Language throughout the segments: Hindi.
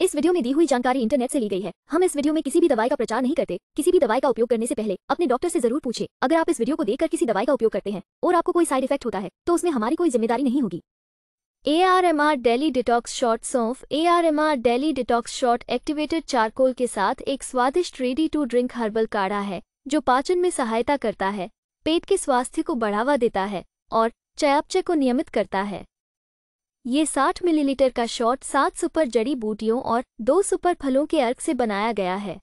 इस वीडियो में दी हुई जानकारी इंटरनेट से ली गई है हम इस वीडियो में किसी भी दवाई का प्रचार नहीं करते किसी भी दवाई का उपयोग करने से पहले अपने डॉक्टर से जरूर पूछे अगर आप इस वीडियो को देखकर किसी दवाई का उपयोग करते हैं और आपको कोई साइड इफेक्ट होता है तो उसमें हमारी कोई जिम्मेदारी नहीं होगी A R M R daily detox shot सौंफ A R M R daily detox shot activated charcoal के साथ एक स्वादिष्ट रेडी टू ड्रिंक हर्बल काढ़ा है जो पाचन में सहायता करता है पेट के स्वास्थ्य को बढ़ावा देता है और चयापचय को नियमित करता है ये 60 मिलीलीटर का शॉट सात सुपर जड़ी बूटियों और दो सुपर फलों के अर्क से बनाया गया है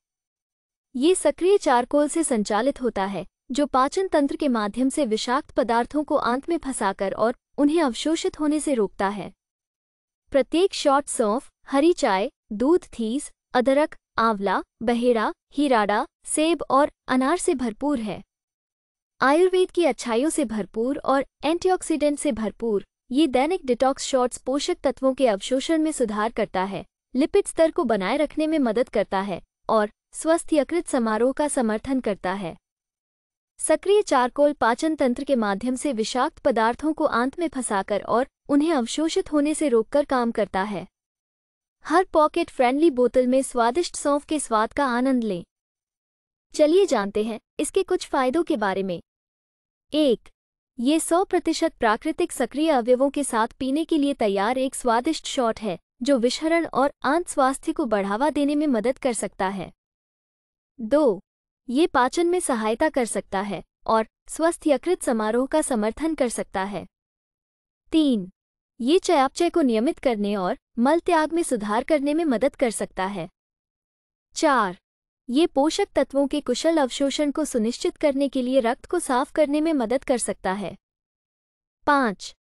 ये सक्रिय चारकोल से संचालित होता है जो पाचन तंत्र के माध्यम से विषाक्त पदार्थों को आंत में फंसाकर और उन्हें अवशोषित होने से रोकता है प्रत्येक शॉट सौंफ हरी चाय दूध थीस अदरक आंवला बहेड़ा हीराडा सेब और अनार से भरपूर है आयुर्वेद की अच्छाइयों से भरपूर और एंटीऑक्सीडेंट से भरपूर ये दैनिक डिटॉक्स शॉट्स पोषक तत्वों के अवशोषण में सुधार करता है लिपिड स्तर को बनाए रखने में मदद करता है और स्वस्थ यकृत समारोह का समर्थन करता है सक्रिय चारकोल पाचन तंत्र के माध्यम से विषाक्त पदार्थों को आंत में फंसाकर और उन्हें अवशोषित होने से रोककर काम करता है हर पॉकेट फ्रेंडली बोतल में स्वादिष्ट सौंफ के स्वाद का आनंद लें चलिए जानते हैं इसके कुछ फायदों के बारे में एक ये 100 प्रतिशत प्राकृतिक सक्रिय अवयवों के साथ पीने के लिए तैयार एक स्वादिष्ट शॉट है जो विषहरण और आंत स्वास्थ्य को बढ़ावा देने में मदद कर सकता है दो ये पाचन में सहायता कर सकता है और स्वस्थ यकृत समारोह का समर्थन कर सकता है तीन ये चयापचय को नियमित करने और मल त्याग में सुधार करने में मदद कर सकता है चार ये पोषक तत्वों के कुशल अवशोषण को सुनिश्चित करने के लिए रक्त को साफ करने में मदद कर सकता है पाँच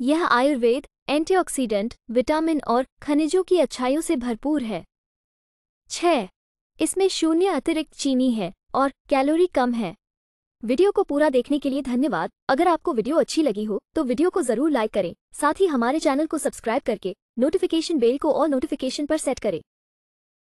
यह आयुर्वेद एंटीऑक्सीडेंट विटामिन और खनिजों की अच्छाइयों से भरपूर है छ इसमें शून्य अतिरिक्त चीनी है और कैलोरी कम है वीडियो को पूरा देखने के लिए धन्यवाद अगर आपको वीडियो अच्छी लगी हो तो वीडियो को जरूर लाइक करें साथ ही हमारे चैनल को सब्सक्राइब करके नोटिफिकेशन बेल को और नोटिफिकेशन पर सेट करें